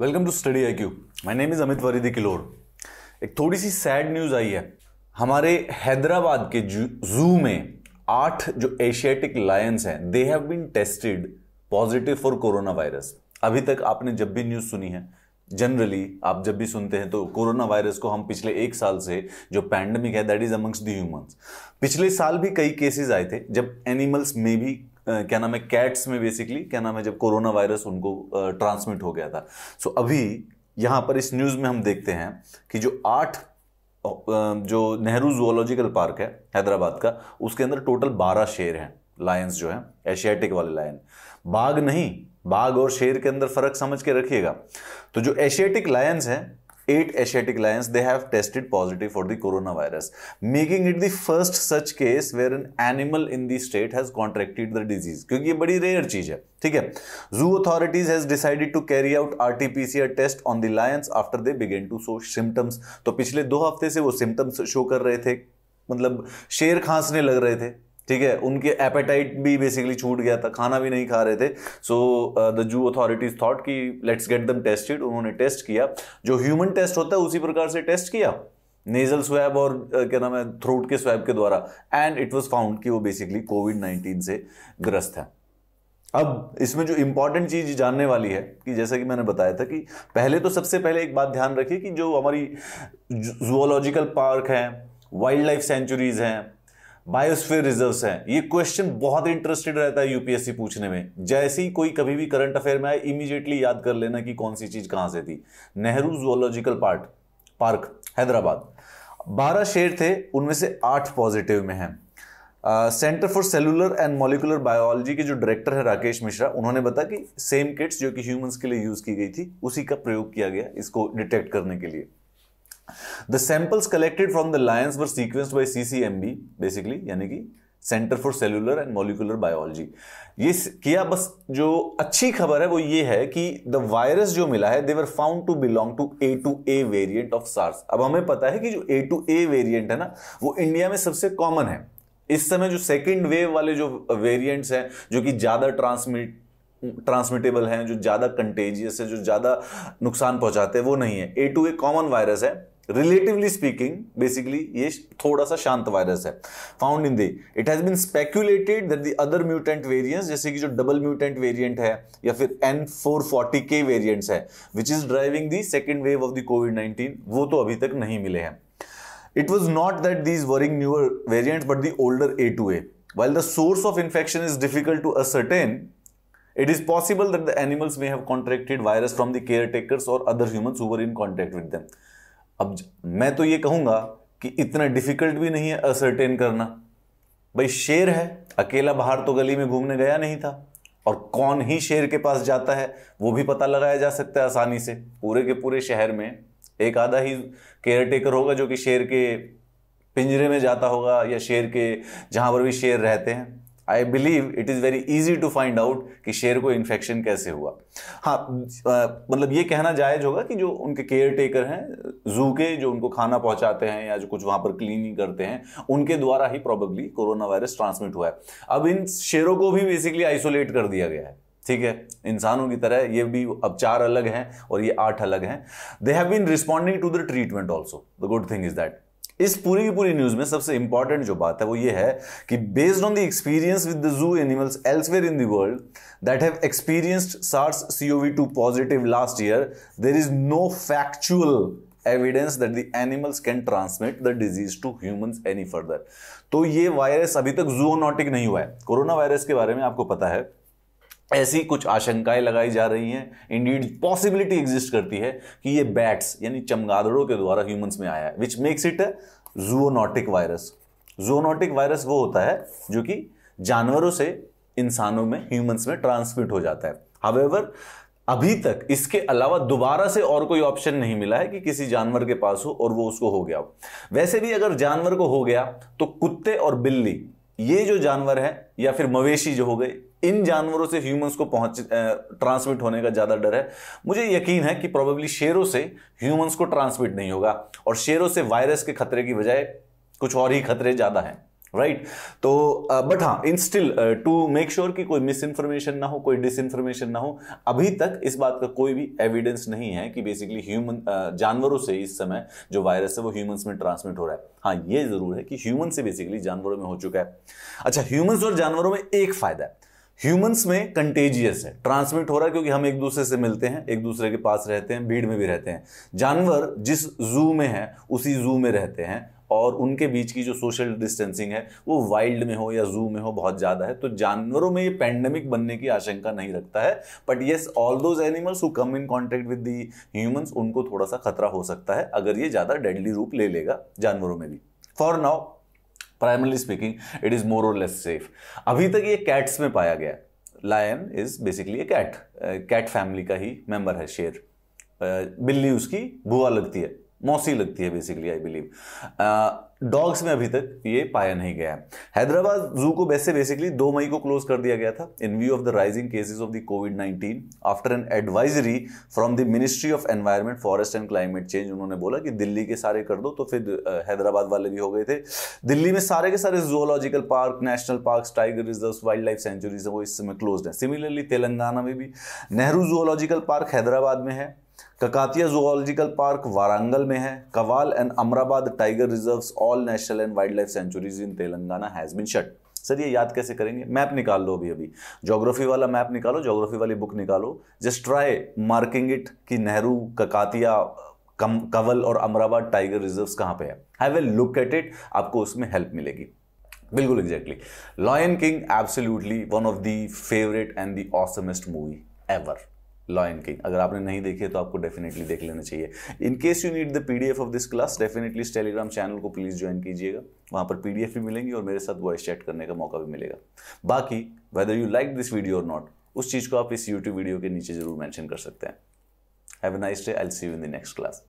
Welcome to study IQ my name is इज़ अमित वरीदी किलोर एक थोड़ी सी सैड न्यूज़ आई है हमारे हैदराबाद के जू में आठ जो एशियाटिक लायंस हैं they have been tested positive for corona virus अभी तक आपने जब भी न्यूज़ सुनी है जनरली आप जब भी सुनते हैं तो कोरोना वायरस को हम पिछले एक साल से जो पैंडमिक है that is amongst the humans पिछले साल भी कई केसेस आए थे जब एनिमल्स में भी क्या नाम है कैट्स में बेसिकली क्या नाम है जब कोरोना वायरस उनको ट्रांसमिट हो गया था सो so, अभी यहाँ पर इस न्यूज़ में हम देखते हैं कि जो आठ जो नेहरू जोलॉजिकल पार्क है हैदराबाद का उसके अंदर टोटल बारह शेर हैं लायंस जो हैं एशियाटिक वाले लायन बाघ नहीं बाघ और शेर के अंदर फर्क समझ के रखिएगा तो जो एशियाटिक लायंस हैं Asiatic lions they have tested positive for the corona virus making it the first such case where an animal in the state has contracted the disease क्योंकि ये बड़ी रेयर चीज है ठीक है zoo authorities has decided to carry out RTPCR test on the lions after they begin to show symptoms तो पिछले दो हफ्ते से वो सिम्टम्स शो कर रहे थे मतलब शेर खांसने लग रहे थे ठीक है उनके एपेटाइट भी बेसिकली छूट गया था खाना भी नहीं खा रहे थे so the zoo authorities thought कि लेट्स गेट दम टेस्टेड उन्होंने टेस्ट किया जो ह्यूमन टेस्ट होता है उसी प्रकार से टेस्ट किया नेजल स्वैब और uh, क्या नाम है थ्रोट के स्वैब के द्वारा एंड इट वॉज फाउंड कि वो बेसिकली कोविड नाइन्टीन से ग्रस्त है अब इसमें जो इंपॉर्टेंट चीज जानने वाली है कि जैसा कि मैंने बताया था कि पहले तो सबसे पहले एक बात ध्यान रखिए कि जो हमारी जूलॉजिकल पार्क हैं वाइल्ड लाइफ सेंचुरीज हैं बायोस्फीयर रिजर्व्स हैं ये क्वेश्चन बहुत इंटरेस्टेड रहता है यूपीएससी पूछने में जैसे ही कोई कभी भी करंट अफेयर में आए इमीजिएटली याद कर लेना कि कौन सी चीज कहां से थी Nehru zoological park park Hyderabad बारह शेर थे उनमें से आठ पॉजिटिव में हैं centre for cellular and molecular biology के जो डायरेक्टर है राकेश मिश्रा उन्होंने बताया कि सेम किट्स जो कि ह्यूमंस के लिए यूज की गई थी उसी का प्रयोग किया गया इसको डिटेक्ट करने के लिए The samples collected from the lions were sequenced by CCMB, basically यानी कि centre for Cellular and molecular biology ये किया बस जो अच्छी खबर है वो ये है कि द वायरस जो मिला है were found to belong to a to a variant of SARS अब हमें पता है कि जो ए टू ए वेरियंट है ना वो इंडिया में सबसे कॉमन है इस समय जो सेकेंड वेव वाले जो वेरियंट्स हैं जो कि ज़्यादा ट्रांसमिट ट्रांसमिटेबल हैं जो ज़्यादा कंटेजियस है जो ज़्यादा नुकसान पहुंचाते हैं वो नहीं है a to a common virus है रिलेटिवली स्पीकिंग बेसिकली ये थोड़ा सा शांत वायरस है found in the it has been speculated that the other mutant variants जैसे कि जो डबल म्यूटेंट वेरिएंट है या फिर N four forty K variants है which is driving the second wave of the COVID nineteen वो तो अभी तक नहीं मिले हैं it was not that these wearing newer variant but the older a to a while the source of infection is difficult to ascertain it is possible that the animals may have contracted virus from the caretakers or other humans who were in contact with them अब मैं तो ये कहूँगा कि इतना difficult भी नहीं है असरटेन करना भाई शेर है अकेला बाहर तो गली में घूमने गया नहीं था और कौन ही शेर के पास जाता है वो भी पता लगाया जा सकता है आसानी से पूरे के पूरे शहर में एक आधा ही केयर टेकर होगा जो कि शेर के पिंजरे में जाता होगा या शेर के जहाँ पर भी शेर रहते हैं I believe it is very easy to find out कि शेर को इन्फेक्शन कैसे हुआ हाँ मतलब ये कहना जायज होगा कि जो उनके केयर टेकर हैं जू के जो उनको खाना पहुंचाते हैं या जो कुछ वहां पर क्लीनिंग करते हैं उनके द्वारा ही प्रॉबेबली कोरोना वायरस ट्रांसमिट हुआ है अब इन शेरों को भी बेसिकली आइसोलेट कर दिया गया है ठीक है इंसानों की तरह ये भी अब चार अलग हैं और ये आठ अलग हैं they have been responding to the treatment also the good thing is that इस पूरी की पूरी न्यूज में सबसे इंपॉर्टेंट जो बात है वो ये है कि based on the experience with the zoo animals elsewhere in the world that have experienced SARS CoV two positive last year there is no factual evidence that the animals can transmit the disease to humans any further तो ये virus अभी तक zoonotic नहीं हुआ है corona virus के बारे में आपको पता है ऐसी कुछ आशंकाएं लगाई जा रही हैं इंडीड पॉसिबिलिटी एग्जिस्ट करती है कि ये बैट्स यानी चमगादड़ों के द्वारा ह्यूमंस में आया है which makes it a zoonotic virus zoonotic virus वो होता है जो कि जानवरों से इंसानों में ह्यूमंस में ट्रांसमिट हो जाता है हावेवर अभी तक इसके अलावा दोबारा से और कोई ऑप्शन नहीं मिला है कि किसी जानवर के पास हो और वो उसको हो गया हो वैसे भी अगर जानवर को हो गया तो कुत्ते और बिल्ली ये जो जानवर है या फिर मवेशी जो हो गए इन जानवरों से ह्यूमंस को पहुंच ट्रांसमिट होने का ज़्यादा डर है मुझे यकीन है कि प्रॉबेबली शेरों से ह्यूमंस को ट्रांसमिट नहीं होगा और शेरों से वायरस के खतरे की बजाय कुछ और ही खतरे ज़्यादा हैं राइट right? तो बट uh, हाँ in still to make sure कि कोई मिस इन्फॉर्मेशन ना हो कोई डिस इन्फॉर्मेशन ना हो अभी तक इस बात का कोई भी एविडेंस नहीं है कि बेसिकली ह्यूमन uh, जानवरों से इस समय जो वायरस है वो ह्यूमंस में ट्रांसमिट हो रहा है हाँ ये जरूर है कि ह्यूमन से बेसिकली जानवरों में हो चुका है अच्छा ह्यूमन्स और जानवरों में एक फायदा है ह्यूमंस में कंटेजियस है ट्रांसमिट हो रहा है क्योंकि हम एक दूसरे से मिलते हैं एक दूसरे के पास रहते हैं भीड़ में भी रहते हैं जानवर जिस जू में है उसी जू में रहते हैं और उनके बीच की जो सोशल डिस्टेंसिंग है वो वाइल्ड में हो या जू में हो बहुत ज़्यादा है तो जानवरों में ये पैंडेमिक बनने की आशंका नहीं रखता है but yes all those animals who come in contact with the humans उनको थोड़ा सा खतरा हो सकता है अगर ये ज़्यादा डेडली रूप ले लेगा जानवरों में भी for now primarily speaking it is more or less safe अभी तक ये कैट्स में पाया गया lion is basically a cat cat family का ही मेम्बर है शेर बिल्ली उसकी भुआ लगती है मौसी लगती है बेसिकली आई बिलीव डॉग्स में अभी तक ये पाया नहीं गया है हैदराबाद जू को वैसे बेसिकली दो मई को क्लोज कर दिया गया था in view of the rising cases of the COVID nineteen after an advisory from the ministry of environment forest and climate change उन्होंने बोला कि दिल्ली के सारे कर दो तो फिर uh, हैदराबाद वाले भी हो गए थे दिल्ली में सारे के सारे zoological park national park tiger reserve wildlife sanctuaries वो इस समय क्लोज है सिमिलरली तेलंगाना में भी नेहरू जूलॉजिकल पार्क हैदराबाद में है ककातिया जूलॉजिकल पार्क वारंगल में है Kawal and Amrabad tiger reserve all national and wildlife sanctuaries in Telangana has been shut sir ये याद कैसे करेंगे मैप निकाल लो अभी अभी ज्योग्राफी वाला मैप निकालो जोग्राफी वाली बुक निकालो जस्ट ट्राई मार्किंग इट कि नेहरू ककातिया कम कवल और अमराबाद टाइगर रिजर्व्स कहाँ पे है I will look at it आपको उसमें हेल्प मिलेगी बिल्कुल exactly Lion King absolutely one of the favourite and the awesomest movie ever Lion King अगर आपने नहीं देखे तो आपको डेफिनेटली देख लेना चाहिए in case you need the PDF of this class definitely इस टेलीग्राम चैनल को प्लीज़ ज्वाइन कीजिएगा वहाँ पर पीडीएफ भी मिलेंगी और मेरे साथ वॉइस चैट करने का मौका भी मिलेगा बाकी whether you like this video और नॉट उस चीज़ को आप इस यूट्यूब वीडियो के नीचे जरूर मैंशन कर सकते हैं have a nice day I see you in the next class